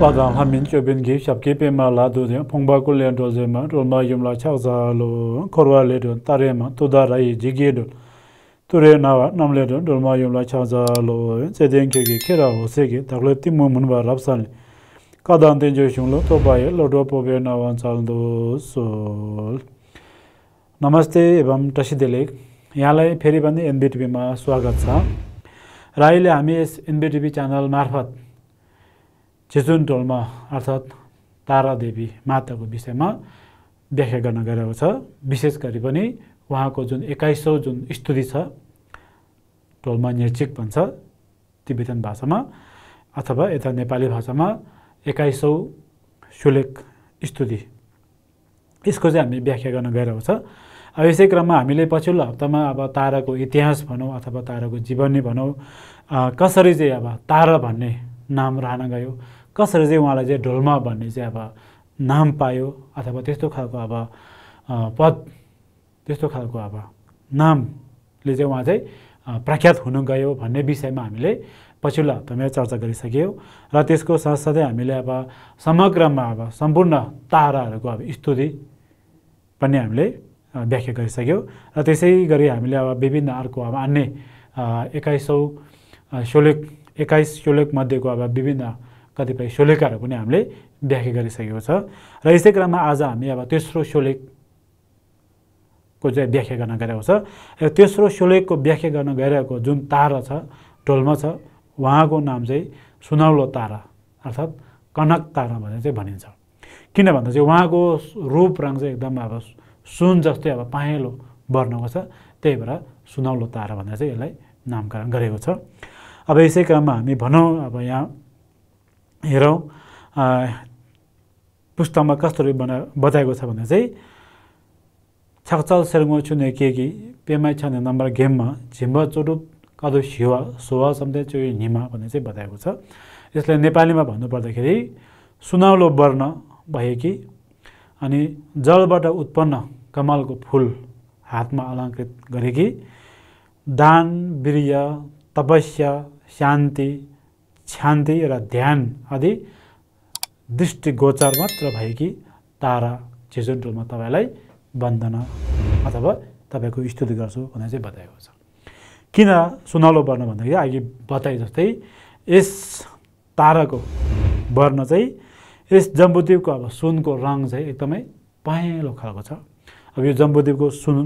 wādāṋ hāmiñ chōpiñ kī shab kīpi mā lā dhūdhiñ phoṅba kūliñ dhōze mā rō mā yuṋ lā chāk zā lō khorwa lé dhūn tārē mā tūdā rā yī jīgī dhūn tūrē nā wā nām lé dhūn rō mā yuṋ lā chāk zā lō chē tēng चेजुन टोलमा अर्थात् तारादेवी माताको विषयमा व्याख्या गर्न गइरहेको छ विशेष गरी पनि उहाँको जुन एक्काइसौँ जुन स्तुति छ टोलमा निर्चिक भन्छ तिब्बतन भाषामा अथवा यता नेपाली भाषामा एक्काइसौँ सुलेख स्तुति यसको चाहिँ हामी व्याख्या गर्न गइरहेको छ अब यसै क्रममा हामीले पछिल्लो हप्तामा अब ताराको इतिहास भनौँ अथवा ताराको जीवनी भनौँ कसरी चाहिँ अब तारा भन्ने नाम रहन गयो कसरी चाहिँ उहाँलाई चाहिँ ढोल्मा भन्ने चाहिँ अब नाम पायो अथवा त्यस्तो खालको अब पद त्यस्तो खालको अब नामले चाहिँ उहाँ चाहिँ प्रख्यात हुन गयो भन्ने विषयमा हामीले पछिल्लो हप्तामा चर्चा गरिसक्यौँ र त्यसको साथसाथै हामीले अब समग्रमा अब सम्पूर्ण ताराहरूको अब स्तुति पनि हामीले व्याख्या गरिसक्यौँ र त्यसै गरी हामीले अब विभिन्न अर्को अब अन्य एक्काइसौँ सोलेक एक्काइस सोलेकमध्येको अब विभिन्न कतिपय सोलेकाहरू पनि हामीले व्याख्या गरिसकेको छ र यसै क्रममा आज हामी अब तेस्रो सोलेकको चाहिँ व्याख्या गर्न गइरहेको छ र तेस्रो सोलेकको व्याख्या गर्न गइरहेको जुन तारा छ टोलमा छ उहाँको नाम चाहिँ सुनौलो तारा अर्थात् कनक तारा भनेर चाहिँ भनिन्छ किन भन्दा चाहिँ उहाँको रूप रङ चाहिँ एकदम अब सुन जस्तै अब पाहेँलो वर्णको छ त्यही भएर सुनौलो तारा भनेर चाहिँ यसलाई नामकरण गरेको छ अब यसै क्रममा हामी भनौँ अब यहाँ हेरौँ पुस्तकमा कस्तो रूप बना बताएको छ भने चाहिँ छक्चल सेर्गो चुने के कि पेमाइ छ नम्बर गेममा झिम्बा चोरुप कदु हिवा सुवा सम्झे चो निमा भन्ने चाहिँ बताएको छ यसले नेपालीमा भन्नुपर्दाखेरि सुनाउलो वर्ण भएकी अनि जलबाट उत्पन्न कमलको फुल हातमा अलङ्कृत गरेकी दान वीर्य तपस्या शान्ति शान्ति र ध्यान आदि दृष्टिगोचर मात्र भएकी तारा छिजुन रूपमा तपाईँलाई बन्दन अथवा तपाईँको स्तुति गर्छु भनेर चाहिँ बताएको छ किन सुनौलो वर्ण भन्दाखेरि अघि बताए जस्तै यस ताराको वर्ण चाहिँ यस जम्बुद्वीपको अब सुनको रङ चाहिँ एकदमै पहेँलो खालको छ अब यो जम्बुद्वीपको सुन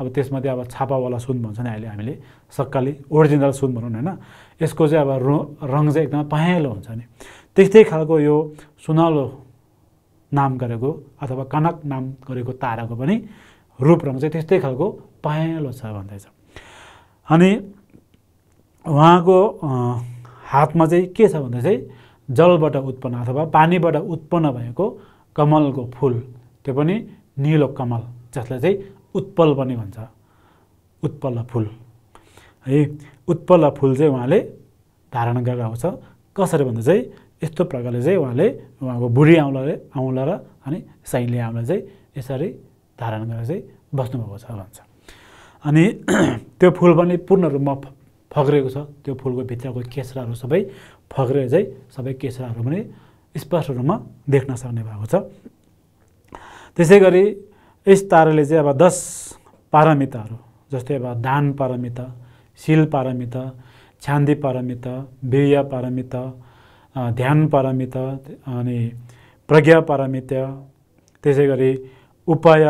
अब त्यसमध्ये अब छापावाला सुन भन्छ नि अहिले हामीले सक्काली ओरिजिनल सुन भनौँ न होइन यसको चाहिँ अब रो रङ चाहिँ एकदम पहेँलो हुन्छ नि त्यस्तै खालको यो सुनौलो नाम गरेको अथवा कनक नाम गरेको ताराको पनि रूप रङ चाहिँ त्यस्तै खालको पहेँलो छ भन्दैछ अनि उहाँको हातमा चाहिँ के छ भन्दा चाहिँ जलबाट उत्पन्न अथवा पानीबाट उत्पन्न भएको कमलको फुल त्यो पनि निलो कमल जसलाई चाहिँ उत्पल पनि भन्छ उत्पल फुल है उत्पल फुल चाहिँ उहाँले धारण गरेको छ कसरी भन्दा चाहिँ यस्तो प्रकारले चाहिँ उहाँले उहाँको बुढी आउँला आउँला र अनि साइले आउँला चाहिँ यसरी धारण गरेर चाहिँ बस्नुभएको छ भन्छ अनि त्यो फुल पनि पूर्ण रूपमा फग्रेको छ त्यो फुलको भित्रको केसराहरू सबै फग्रेर चाहिँ सबै केसराहरू पनि स्पष्ट रूपमा देख्न सक्ने भएको छ त्यसै गरी यस ताराले चाहिँ अब दस पारमिताहरू जस्तै अब दान पारमिता शिल पारमित छान्दी पारमिता वीर्य पारमित ध्यान पारमित अनि प्रज्ञा पारमिता त्यसै गरी उपाय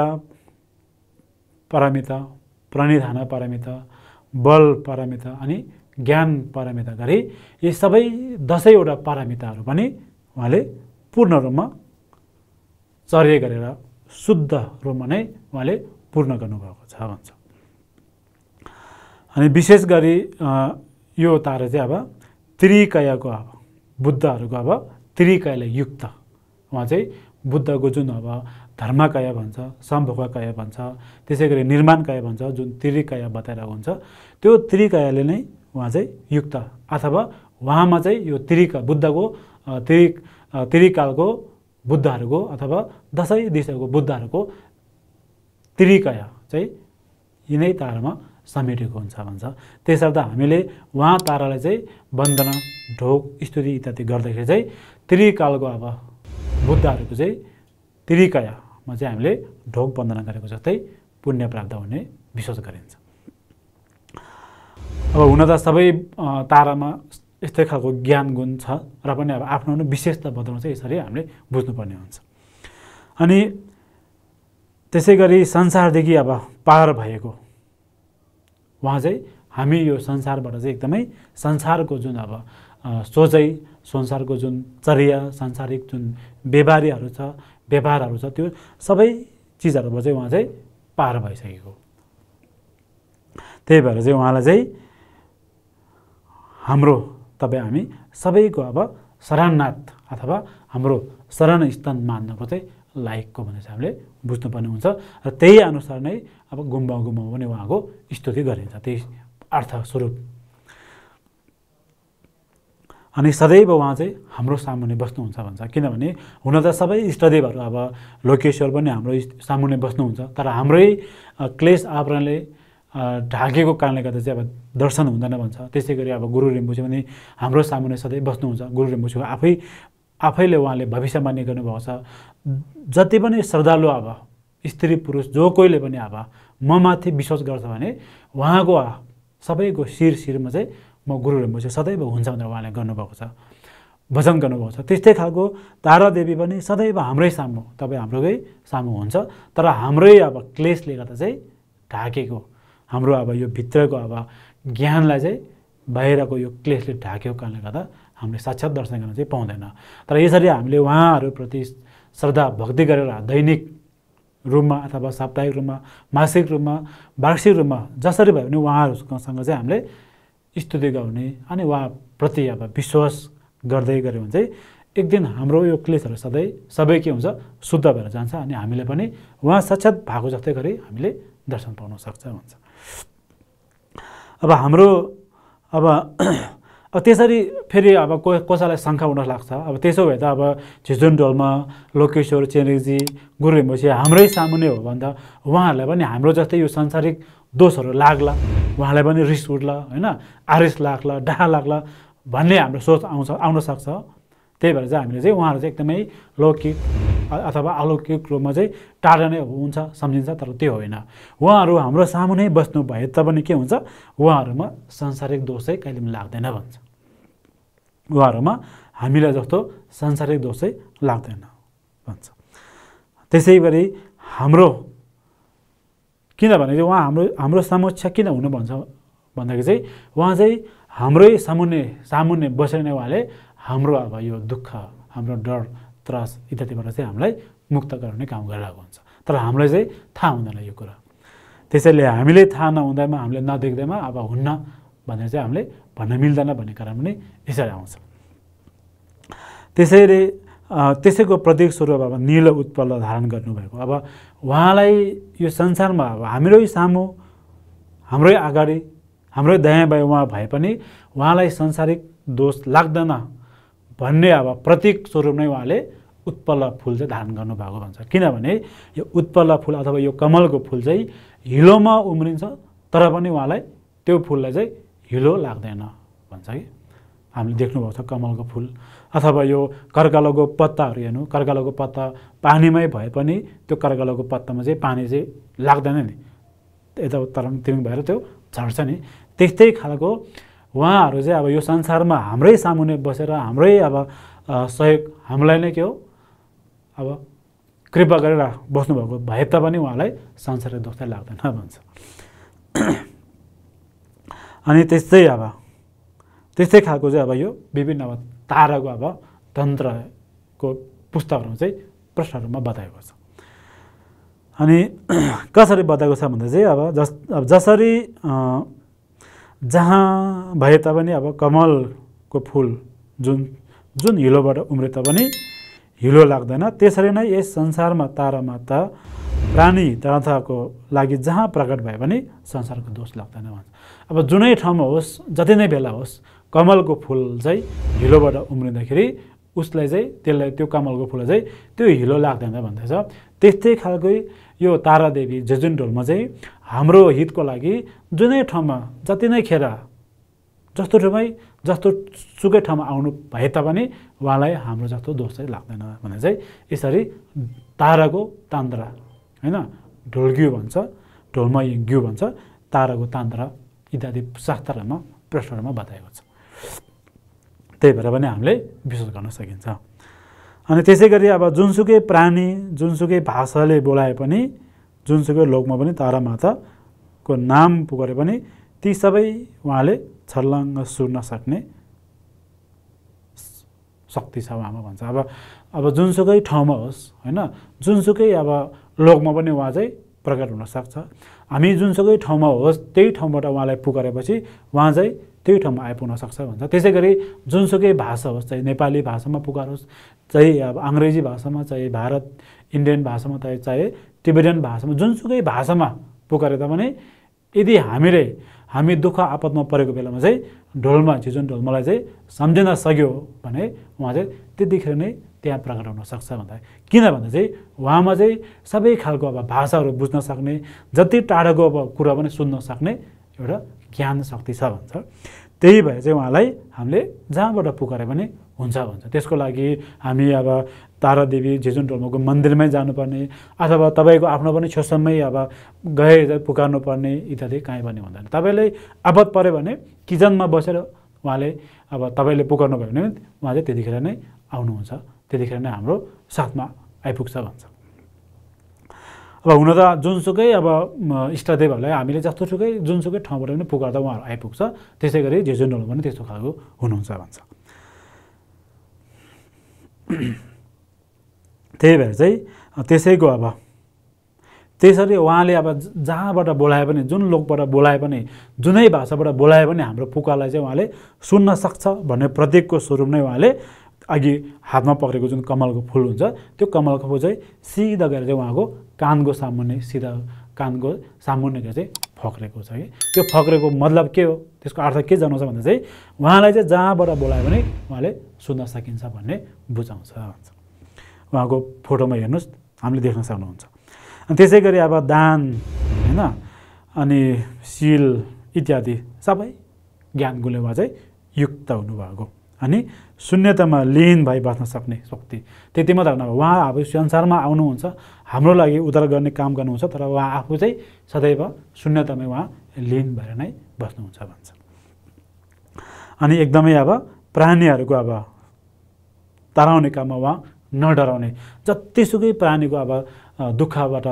पारमिता प्रणिधान पारमिता बल पारमिता अनि ज्ञान पारमिता गरी यी सबै दसैँवटा पारमिताहरू पनि उहाँले पूर्ण रूपमा चर्य गरेर शुद्ध रूपमा नै उहाँले पूर्ण गर्नुभएको छ भन्छ अनि विशेष गरी यो तारा चाहिँ अब त्रिकयाको अब बुद्धहरूको अब त्रिकयले युक्त उहाँ चाहिँ बुद्धको जुन अब धर्मकाय भन्छ सम्भोगकाय भन्छ त्यसै गरी निर्माणकाय भन्छ जुन त्रिकाय बताइरहेको हुन्छ त्यो त्रिकायाले नै उहाँ चाहिँ युक्त अथवा उहाँमा चाहिँ यो त्रिका बुद्धको त्रि त्रिकालको बुद्धहरूको अथवा दसैँ दिशाको बुद्धहरूको त्रिकय चाहिँ यिनै तारामा समेटेको हुन्छ भन्छ त्यसर्थ हामीले उहाँ तारालाई चाहिँ वन्दना ढोक स्तुति इत्यादि गर्दाखेरि चाहिँ त्रिकालको अब बुद्धहरूको चाहिँ त्रिकयामा चाहिँ हामीले ढोक वन्दना गरेको जस्तै पुण्य प्राप्त हुने विश्वास गरिन्छ अब हुन त सबै तारामा यस्तै खालको ज्ञान गुण छ र पनि अब आफ्नो आफ्नो विशेषता चाहिँ यसरी हामीले बुझ्नुपर्ने हुन्छ अनि त्यसै गरी संसारदेखि अब पार भएको उहाँ चाहिँ हामी यो संसारबाट चाहिँ एकदमै संसारको जुन अब सोचै संसारको जुन चर्या सांसारिक जुन व्यवहारहरू छ व्यवहारहरू छ त्यो सबै चिजहरूबाट चाहिँ उहाँ चाहिँ पार भइसकेको त्यही भएर चाहिँ उहाँलाई चाहिँ हाम्रो तब हामी सबैको अब शरणनाथ अथवा हाम्रो शरण स्थान मान्नको चाहिँ लायकको भनेर चाहिँ हामीले बुझ्नुपर्ने हुन्छ र त्यही अनुसार नै अब गुम्बा गुम्बा पनि उहाँको स्तुति गरिन्छ त्यही अर्थस्वरूप अनि सदैव उहाँ चाहिँ हाम्रो सामुन्ने बस्नुहुन्छ भन्छ किनभने हुन त सबै इष्टदेवहरू अब लोकेश्वर पनि हाम्रो सामुन्ने बस्नुहुन्छ तर हाम्रै क्लेस आवरणले ढाकेको कारणले गर्दा चाहिँ अब दर्शन हुँदैन भन्छ त्यसै गरी अब गुरु रिम्बुछ पनि हाम्रो सामुन्ने सधैँ बस्नुहुन्छ गुरु रिम्बुछ आफै आफैले उहाँले भविष्यवाणी गर्नुभएको छ जति पनि श्रद्धालु अब स्त्री पुरुष जो कोहीले पनि अब म माथि विश्वास गर्छ भने उहाँको सबैको शिर शिरमा चाहिँ म गुरु रिम्बुछ सदैव हुन्छ भनेर उहाँले गर्नुभएको छ भजन गर्नुभएको छ त्यस्तै खालको तारादेवी पनि सदैव हाम्रै सामु तपाईँ हाम्रोकै सामु हुन्छ तर हाम्रै अब क्लेसले गर्दा चाहिँ ढाकेको हाम्रो अब यो भित्रको अब ज्ञानलाई चाहिँ बाहिरको यो क्लेसले ढाक्यो कारणले गर्दा हामीले साक्षात दर्शन गर्न चाहिँ पाउँदैन तर यसरी हामीले उहाँहरूप्रति श्रद्धा भक्ति गरेर दैनिक रूपमा अथवा साप्ताहिक रूपमा मासिक रूपमा वार्षिक रूपमा जसरी भयो भने उहाँहरूसँग चाहिँ हामीले स्तुति गर्ने अनि उहाँप्रति अब विश्वास गर्दै गऱ्यो भने चाहिँ एक दिन हाम्रो यो क्लेसहरू सधैँ सबै के हुन्छ शुद्ध भएर जान्छ अनि हामीले पनि उहाँ साक्षात भएको जस्तै गरी हामीले दर्शन पाउन सक्छ भन्छ अब हाम्रो अब अब त्यसरी फेरि अब को कसैलाई शङ्का हुन लाग्छ अब त्यसो भए त अब झिजुन डोल्मा लोकेश्वर चेनेजी गुरु हिमोसी हाम्रै सामुन्ने हो भन्दा उहाँहरूलाई पनि हाम्रो जस्तै यो सांसारिक दोषहरू लाग्ला उहाँलाई पनि रिस उठ्ला होइन आरिस लाग्ला डाहा लाग्ला भन्ने हाम्रो सोच आउँछ आउन सक्छ त्यही भएर चाहिँ हामीले चाहिँ उहाँहरू चाहिँ एकदमै लौकिक अथवा अलौकिक रूपमा चाहिँ टाढा नै हुन्छ सम्झिन्छ तर त्यो होइन उहाँहरू हाम्रो सामु नै बस्नु भए तापनि के हुन्छ उहाँहरूमा सांसारिक दोष चाहिँ कहिले पनि लाग्दैन भन्छ उहाँहरूमा हामीलाई जस्तो सांसारिक दोष चाहिँ लाग्दैन भन्छ त्यसै गरी हाम्रो किनभने उहाँ हाम्रो हाम्रो समक्ष किन हुनु भन्छ भन्दाखेरि चाहिँ उहाँ चाहिँ हाम्रै सामुन्ने सामुन्ने बसेर नै उहाँले हाम्रो अब यो दुःख हाम्रो डर त्रास इत्यादिबाट चाहिँ हामीलाई मुक्त गराउने काम गरिरहेको हुन्छ तर हामीलाई चाहिँ थाहा हुँदैन यो कुरा त्यसैले हामीले थाहा नहुँदामा हामीले नदेख्दैमा अब हुन्न भनेर चाहिँ हामीले भन्न मिल्दैन भन्ने कारण पनि यसरी आउँछ त्यसैले त्यसैको प्रतीक स्वरूप अब निलो उत्पल धारण गर्नुभएको अब उहाँलाई यो संसारमा अब हाम्रै सामु हाम्रै अगाडि हाम्रै दयाँ बायाँ उहाँ भए पनि उहाँलाई संसारिक दोष लाग्दैन भन्ने अब प्रतीक स्वरूप नै उहाँले उत्पल फुल चाहिँ धारण गर्नुभएको भन्छ किनभने यो उत्पल फुल अथवा यो कमलको फुल चाहिँ हिलोमा उम्रिन्छ तर पनि उहाँलाई त्यो फुललाई चाहिँ हिलो लाग्दैन भन्छ कि हामीले देख्नुभएको छ कमलको फुल अथवा यो कर्कालोको पत्ताहरू हेर्नु कर्कालोको पत्ता पानीमै भए पनि त्यो कर्कालोको पत्तामा चाहिँ पानी चाहिँ लाग्दैन नि यता तरङ तिरिङ भएर त्यो झर्छ नि त्यस्तै खालको उहाँहरू चाहिँ अब यो संसारमा हाम्रै सामुने बसेर हाम्रै अब सहयोग हामीलाई नै के हो अब कृपा गरेर बस्नुभएको भए तापनि उहाँलाई संसारको दुःख लाग्दैन भन्छ अनि त्यस्तै अब त्यस्तै खालको चाहिँ अब यो विभिन्न अब ताराको अब तन्त्रको पुस्तकहरूमा चाहिँ प्रश्नहरूमा बताएको छ अनि कसरी बताएको छ भन्दा चाहिँ अब जस अब जसरी जहाँ भए तापनि अब कमलको फुल जुन जुन हिलोबाट उम्रे तापनि हिलो लाग्दैन त्यसरी नै यस संसारमा तारामा त प्राणी तथाको लागि जहाँ प्रकट भए पनि संसारको दोष लाग्दैन भन्छ अब जुनै ठाउँमा होस् जति नै बेला होस् कमलको फुल चाहिँ हिलोबाट उम्रिँदाखेरि उसलाई चाहिँ त्यसलाई त्यो कमलको फुल चाहिँ त्यो हिलो लाग्दैन भन्दैछ त्यस्तै खालकै यो तारादेवी जेजुन ढोलमा चाहिँ हाम्रो हितको लागि जुनै ठाउँमा जति नै खेर जस्तो ठाउँमै जस्तो सुकै ठाउँमा आउनु भए तापनि उहाँलाई हाम्रो जस्तो दोष चाहिँ लाग्दैन भने चाहिँ यसरी ताराको तान्द्रा होइन ढोलग्यु भन्छ ढोलमा ग्यु भन्छ ताराको तान्द्रा इत्यादि शास्त्रहरूमा प्रश्नहरूमा बताएको छ त्यही भएर पनि हामीले विश्वास गर्न सकिन्छ अनि त्यसै गरी अब जुनसुकै प्राणी जुनसुकै भाषाले बोलाए पनि जुनसुकै लोकमा पनि तारा माताको नाम पुगरे पनि ती सबै उहाँले छर्लङ्ग सुर्न सक्ने शक्ति छ उहाँमा भन्छ अब अब जुनसुकै ठाउँमा होस् होइन जुनसुकै अब लोकमा पनि उहाँ चाहिँ प्रकट हुनसक्छ हामी जुनसुकै ठाउँमा होस् त्यही ठाउँबाट उहाँलाई पुगरेपछि उहाँ चाहिँ त्यही ठाउँमा आइपुग्न सक्छ भन्छ त्यसै गरी जुनसुकै भाषा होस् चाहे नेपाली भाषामा पुकार होस् चाहे अब अङ्ग्रेजी भाषामा चाहे भारत इन्डियन भाषामा त चाहे टिबेटियन भाषामा जुनसुकै भाषामा पुकारे तापनि यदि हामीले हामी दुःख आपदमा परेको बेलामा चाहिँ ढोलमा झिजुन मलाई चाहिँ सम्झिन सक्यो भने उहाँ चाहिँ त्यतिखेर नै त्यहाँ प्रकट हुन सक्छ भन्दा किन भन्दा चाहिँ उहाँमा चाहिँ सबै खालको अब भाषाहरू बुझ्न सक्ने जति टाढाको अब कुरा पनि सुन्न सक्ने एउटा ज्ञान शक्ति छ भन्छ त्यही भएर चाहिँ उहाँलाई हामीले जहाँबाट पुकारे पनि हुन्छ भन्छ त्यसको लागि हामी अब तारादेवी झिजुन डोल्मोको मन्दिरमै जानुपर्ने अथवा तपाईँको आफ्नो पनि छेउसम्मै अब गए पर्ने इत्यादि काहीँ पनि हुँदैन तपाईँलाई आपत पऱ्यो भने किचनमा बसेर उहाँले अब तपाईँले पुकार्नु भयो भने उहाँ चाहिँ त्यतिखेर नै आउनुहुन्छ त्यतिखेर नै हाम्रो साथमा आइपुग्छ भन्छ अब हुन त जुनसुकै अब इष्टदेवहरूलाई हामीले जस्तोसुकै जुनसुकै ठाउँबाट पनि पुकार्दा उहाँहरू आइपुग्छ त्यसै गरी झिजुन पनि त्यस्तो खालको हुनुहुन्छ भन्छ त्यही भएर चाहिँ त्यसैको अब त्यसरी उहाँले अब जहाँबाट बोलाए पनि जुन लोकबाट बोलाए पनि जुनै भाषाबाट बोलाए पनि हाम्रो पुकालाई चाहिँ उहाँले सुन्न सक्छ भन्ने प्रत्येकको स्वरूप नै उहाँले अघि हातमा पक्रेको जुन कमलको फुल हुन्छ त्यो कमलको फुल चाहिँ सिधा गएर चाहिँ उहाँको कानको सामुन्ने सिधा कानको सामुन्ने चाहिँ फक्रेको छ कि त्यो फक्रेको मतलब के हो त्यसको अर्थ के जनाउँछ भन्दा चाहिँ उहाँलाई चाहिँ जहाँबाट बोलायो भने उहाँले सुन्न सकिन्छ भन्ने बुझाउँछ उहाँको फोटोमा हेर्नुहोस् हामीले देख्न सक्नुहुन्छ अनि त्यसै गरी अब दान होइन अनि सिल इत्यादि सबै ज्ञान गुलेमा चाहिँ युक्त हुनुभएको अनि शून्यतामा लिन भई बाँच्न सक्ने शक्ति त्यति मात्र नभए उहाँ अब संसारमा आउनुहुन्छ हाम्रो लागि उद्धार गर्ने काम गर्नुहुन्छ तर उहाँ आफू चाहिँ सदैव शून्यतामै उहाँ लिन भएर नै बस्नुहुन्छ भन्छ अनि एकदमै अब प्राणीहरूको अब तराउने काममा उहाँ नडराउने जतिसुकै प्राणीको अब दुःखबाट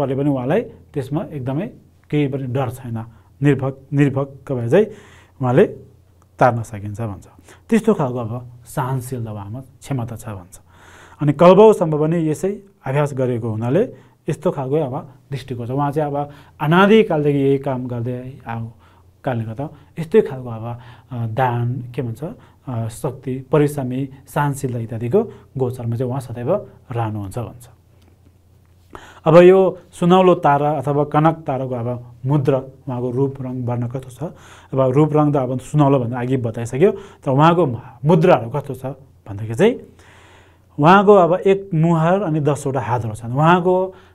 पर्यो भने उहाँलाई त्यसमा एकदमै केही पनि डर छैन निर्भक निर्भक भए चाहिँ उहाँले तार्न सकिन्छ भन्छ त्यस्तो खालको अब सहनशील दबामा क्षमता छ भन्छ अनि कल्बौसम्म पनि यसै अभ्यास गरेको हुनाले यस्तो खालको अब दृष्टिकोण छ उहाँ चाहिँ अब अनादिकालदेखि यही काम गर्दै आएको कारणले गर्दा यस्तै खालको अब दान के भन्छ शक्ति परिश्रमी सहनशीलता इत्यादिको गोचरमा चाहिँ उहाँ सदैव रहनुहुन्छ भन्छ अब यो सुनौलो तारा अथवा कनक ताराको अब मुद्रा उहाँको रूप रङ वर्ण कस्तो छ अब रूप रङ त अब सुनौलो भन्दा अघि बताइसक्यो त उहाँको मुद्राहरू कस्तो छ भन्दाखेरि चाहिँ उहाँको अब एक मुहार अनि दसवटा हातहरू छन् उहाँको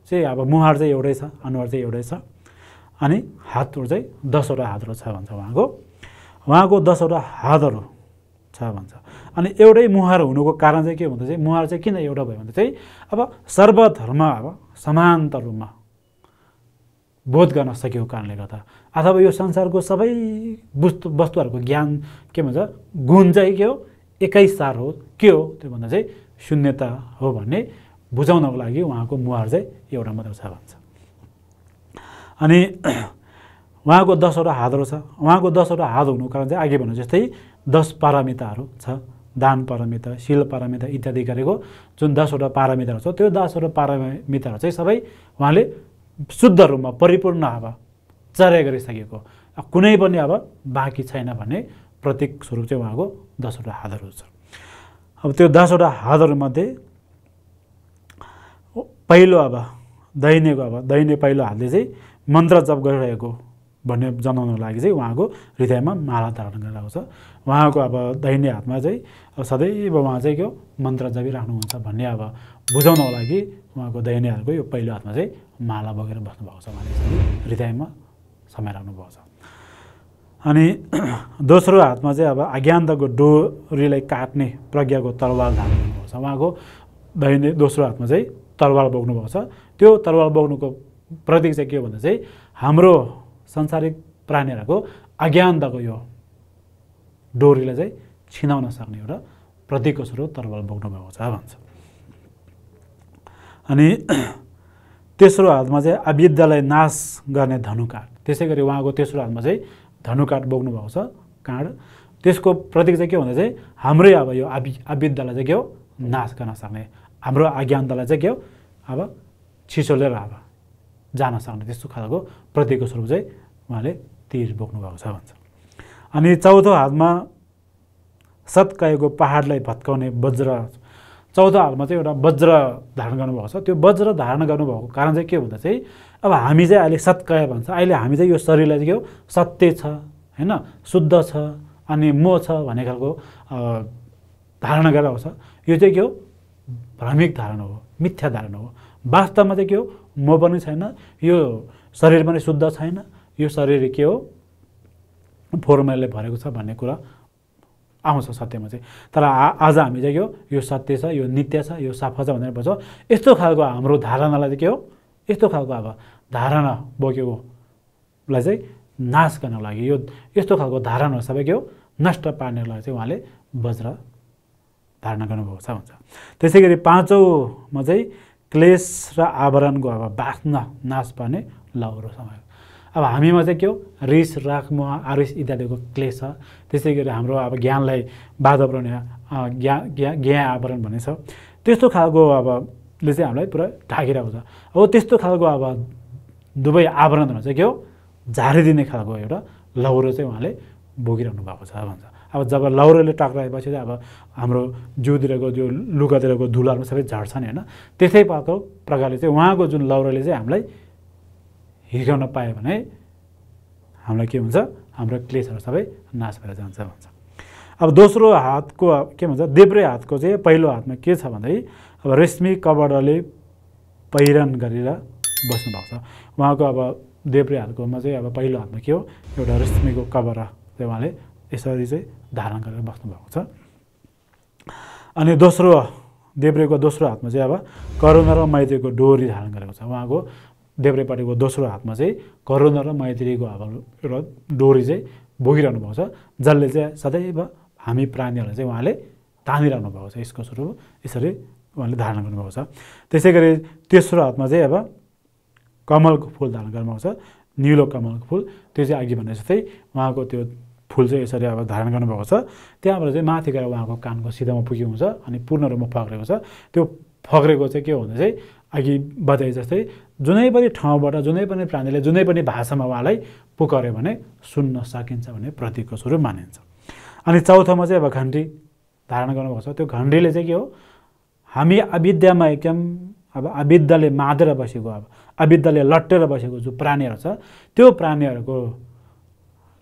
चाहिँ अब मुहार चाहिँ एउटै छ अनुहार चाहिँ एउटै छ अनि हातहरू चाहिँ दसवटा हातहरू छ भन्छ उहाँको उहाँको दसवटा हातहरू छ भन्छ अनि एउटै मुहार हुनुको कारण चाहिँ के भन्दा चाहिँ मुहार चाहिँ किन एउटा भयो भन्दा चाहिँ अब सर्वधर्म अब समान्तर रूपमा बोध गर्न सकेको कारणले गर्दा अथवा यो संसारको सबै वस्तु वस्तुहरूको ज्ञान के भन्छ गुण चाहिँ के हो एकै सार हो के हो त्यो भन्दा चाहिँ शून्यता हो भन्ने बुझाउनको लागि उहाँको मुहार चाहिँ एउटा मात्र छ भन्छ अनि उहाँको दसवटा हातहरू छ उहाँको दसवटा हात हुनुको कारण चाहिँ अघि भने जस्तै दस पारामिताहरू छ दान परमिता शील परमिता इत्यादि गरेको जुन दसवटा पारामिटरहरू छ त्यो दसवटा पारामिटरहरू चाहिँ सबै उहाँले शुद्ध रूपमा परिपूर्ण अब चर्या गरिसकेको कुनै पनि अब बाँकी छैन भन्ने प्रतीक स्वरूप चाहिँ उहाँको दसवटा हातहरू छ अब त्यो दसवटा हातहरूमध्ये पहिलो अब दैनेको अब दैने पहिलो हातले चाहिँ मन्त्र जप गरिरहेको भन्ने जनाउनको लागि चाहिँ उहाँको हृदयमा माला धारण गरेर आउँछ उहाँको अब दैन्य हातमा चाहिँ सदैव उहाँ चाहिँ के मन्त्र जपिराख्नुहुन्छ भन्ने अब बुझाउनको लागि उहाँको हातको यो पहिलो हातमा चाहिँ माला बगेर बस्नुभएको छ उहाँले हृदयमा समय भएको छ अनि दोस्रो हातमा चाहिँ अब आज्ञान्तको डोरीलाई काट्ने प्रज्ञाको तरवार धारण गर्नुभएको छ उहाँको दैन्य दोस्रो हातमा चाहिँ तरवाल बोक्नुभएको छ त्यो तरवार बोक्नुको प्रतीक चाहिँ के भन्दा चाहिँ हाम्रो संसारिक प्राणीहरूको अज्ञानताको यो डोरीले चाहिँ छिनाउन सक्ने एउटा प्रतीकको स्वरूप तरवाल बोक्नुभएको छ भन्छ अनि तेस्रो हातमा चाहिँ अविद्यालाई नाश गर्ने धनुकाट त्यसै गरी उहाँको तेस्रो हातमा चाहिँ धनुकाट बोक्नु भएको छ काँड त्यसको प्रतीक चाहिँ के भन्दा चाहिँ हाम्रै अब यो अवि अविद्यालाई चाहिँ के हो नाश गर्न सक्ने हाम्रो अज्ञानतालाई चाहिँ के हो अब छिसोलेर अब जान सक्ने त्यस्तो खालको प्रतीकको स्वरूप चाहिँ उहाँले तिर बोक्नुभएको छ भन्छ अनि चौथो हातमा सत्कायको पहाडलाई भत्काउने वज्र चौथो हातमा चाहिँ एउटा वज्र धारण गर्नुभएको छ त्यो वज्र धारण गर्नुभएको कारण चाहिँ के भन्दा चाहिँ अब हामी चाहिँ अहिले सत्काय भन्छ अहिले हामी चाहिँ यो शरीरलाई चाहिँ के हो सत्य छ होइन शुद्ध छ अनि म छ भन्ने खालको धारणा गरेर आउँछ यो चाहिँ के हो भ्रमिक धारणा हो मिथ्या धारणा हो वास्तवमा चाहिँ के हो म पनि छैन यो शरीर पनि शुद्ध छैन यो शरीर के हो मैले भरेको छ भन्ने कुरा आउँछ सत्यमा चाहिँ तर आज हामी चाहिँ के हो यो सत्य छ यो नित्य छ यो सफा छ भनेर भन्छ यस्तो खालको हाम्रो धारणालाई चाहिँ के हो यस्तो खालको अब धारणा बोकेकोलाई चाहिँ नाश गर्नको लागि यो यस्तो खालको धारणा सबै के हो नष्ट पार्नेलाई चाहिँ उहाँले वज्र धारणा गर्नुभएको छ भन्छ त्यसै गरी पाँचौँमा चाहिँ क्लेस र आवरणको अब बाँच्न नाश पार्ने लौरो समय अब हामीमा चाहिँ के हो रिस राख राखम आरिस इत्यादिको क्लेस छ त्यसै गरी हाम्रो अब ज्ञानलाई पुऱ्याउने ज्ञान ज्ञा ज्ञा आवरण भन्ने छ त्यस्तो खालको अब ले चाहिँ हामीलाई पुरा ढाकिरहेको छ अब त्यस्तो खालको अब दुवै आवरणहरू चाहिँ के हो झारिदिने खालको एउटा लौरो चाहिँ उहाँले भोगिरहनु भएको छ भन्छ अब जब लौरोले टक्राएपछि चाहिँ अब हाम्रो जिउतिरको जो लुगातिरको धुलाहरू सबै झर्छ नि होइन त्यसै प्रकारको प्रकारले चाहिँ उहाँको जुन लौरोले चाहिँ हामीलाई हिर्काउन पायो भने हामीलाई के हुन्छ हाम्रो क्लेसहरू सबै नाश भएर जान्छ भन्छ अब दोस्रो हातको के भन्छ देब्रे हातको चाहिँ पहिलो हातमा के छ भन्दाखेरि अब रेशमी कबडले पहिरन गरेर बस्नुभएको छ उहाँको अब देब्रे हातकोमा चाहिँ अब पहिलो हातमा के हो एउटा रेशमीको कबर चाहिँ उहाँले यसरी चाहिँ धारण गरेर बस्नुभएको छ अनि दोस्रो देब्रेको दोस्रो हातमा चाहिँ अब करुणा र मैत्रीको डोरी धारण गरेको छ उहाँको देब्रेपाटीको दोस्रो हातमा चाहिँ करुणा र मैत्रीको हावा एउटा डोरी चाहिँ बोकिरहनु भएको छ जसले चाहिँ सदैव हामी प्राणीहरूलाई चाहिँ उहाँले तानिरहनु भएको छ यसको स्वरूप यसरी उहाँले धारण गर्नुभएको छ त्यसै गरी तेस्रो हातमा चाहिँ अब कमलको फुल धारण गर्नुभएको छ निलो कमलको फुल त्यो चाहिँ अघि भने जस्तै उहाँको त्यो फुल चाहिँ यसरी अब धारण गर्नुभएको छ त्यहाँबाट चाहिँ माथि गएर उहाँको कानको सिधामा पुगेको हुन्छ अनि पूर्ण रूपमा फक्रेको छ त्यो फक्रेको चाहिँ के हो भने चाहिँ अघि बताए जस्तै जुनै पनि ठाउँबाट जुनै पनि प्राणीले जुनै पनि भाषामा उहाँलाई पुकर्यो भने सुन्न सकिन्छ भने प्रतीकको स्वरूप मानिन्छ अनि चौथोमा चाहिँ अब घन्टी धारण गर्नुभएको छ त्यो घन्टीले चाहिँ के हो हामी अविद्यामा एकदम अब अविद्याले माधेर बसेको अब अविद्याले लट्टेर बसेको जो प्राणीहरू छ त्यो प्राणीहरूको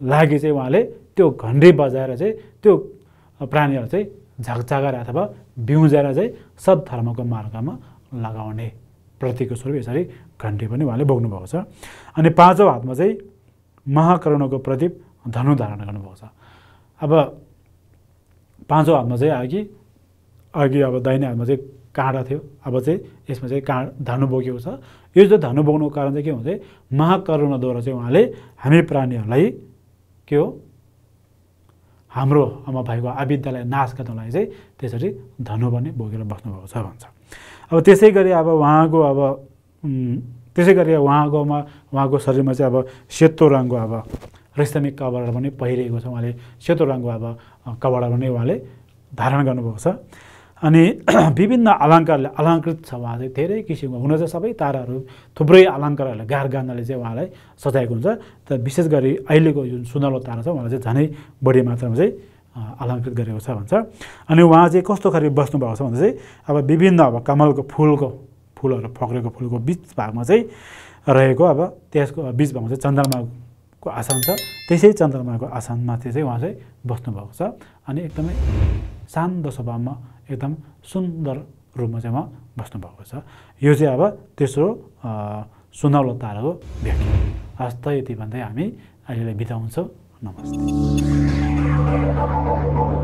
लागि चाहिँ उहाँले त्यो घन्डी बजाएर चाहिँ त्यो प्राणीहरू चाहिँ झकझगाएर अथवा बिउजाएर चाहिँ सद्धर्मको मार्गमा लगाउने प्रतिको स्वरूप यसरी घन्टी पनि उहाँले बोक्नुभएको छ अनि पाँचौँ हातमा चाहिँ महाकरुणको प्रदीप धनु धारण गर्नुभएको छ अब पाँचौँ हातमा चाहिँ अघि अघि अब दाहिने हातमा चाहिँ काँडा थियो अब चाहिँ यसमा चाहिँ काँड धनु बोकेको छ यो चाहिँ धनु बोक्नुको कारण चाहिँ के हुन्छ महाकरुणाद्वारा चाहिँ उहाँले हामी प्राणीहरूलाई के हो हाम्रो आमा भाइको आविद्यालाई नाश गर्नलाई चाहिँ त्यसरी धनु पनि बोकेर बस्नुभएको छ भन्छ अब त्यसै गरी अब उहाँको अब त्यसै गरी उहाँकोमा उहाँको शरीरमा चाहिँ अब सेतो रङको अब रेस्तमिक कपडा पनि पहिरिएको छ उहाँले सेतो रङको अब कपडा पनि उहाँले धारण गर्नुभएको छ अनि विभिन्न अलङ्कारले अलङ्कृत छ उहाँ चाहिँ धेरै किसिमको हुन चाहिँ सबै ताराहरू थुप्रै अलङ्कारहरूले गार गानाले चाहिँ उहाँलाई सजाएको हुन्छ तर विशेष गरी अहिलेको जुन सुनौलो तारा छ उहाँलाई चाहिँ झनै बढी मात्रामा चाहिँ अलङ्कृत गरेको छ भन्छ अनि उहाँ चाहिँ कस्तो खालको बस्नुभएको छ भन्दा चाहिँ अब विभिन्न अब कमलको फुलको फुलहरू फक्रेको फुलको बिच भागमा चाहिँ रहेको अब त्यसको बिच भागमा चाहिँ चन्द्रमाको आसन छ त्यसै चन्द्रमाको आसनमाथि चाहिँ उहाँ चाहिँ बस्नुभएको छ अनि एकदमै शान्त स्वभावमा एकदम सुन्दर रूपमा चाहिँ उहाँ बस्नुभएको छ यो चाहिँ अब तेस्रो सुनौलो ताराको भेट हस्त यति भन्दै हामी अहिलेलाई बिताउँछौँ नमस्ते Thank you.